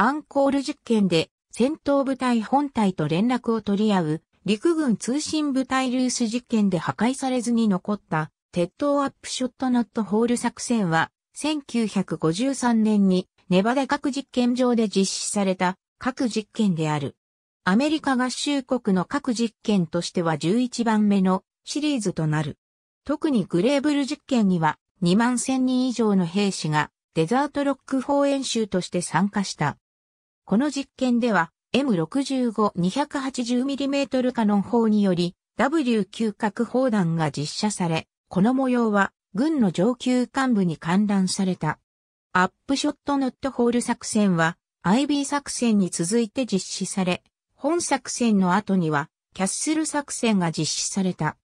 アンコール実験で戦闘部隊本体と連絡を取り合う陸軍通信部隊ルース実験で破壊されずに残った鉄塔アップショットノットホール作戦は1953年にネバダ核実験場で実施された核実験である。アメリカ合衆国の核実験としては11番目のシリーズとなる。特にグレーブル実験には2万1000人以上の兵士がデザートロック法演習として参加した。この実験では M65-280mm カノン砲により W9 角砲弾が実射され、この模様は軍の上級幹部に観覧された。アップショットノットホール作戦は IB 作戦に続いて実施され、本作戦の後にはキャッスル作戦が実施された。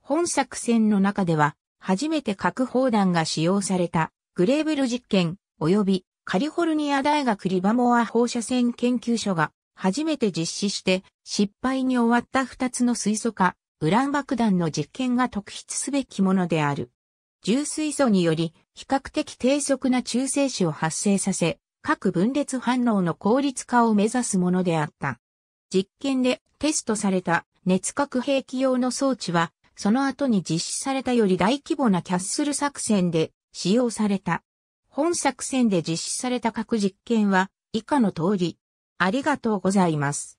本作戦の中では初めて核砲弾が使用されたグレーブル実験及びカリフォルニア大学リバモア放射線研究所が初めて実施して失敗に終わった2つの水素化、ウラン爆弾の実験が特筆すべきものである。重水素により比較的低速な中性子を発生させ、各分裂反応の効率化を目指すものであった。実験でテストされた熱核兵器用の装置は、その後に実施されたより大規模なキャッスル作戦で使用された。本作戦で実施された核実験は以下の通り。ありがとうございます。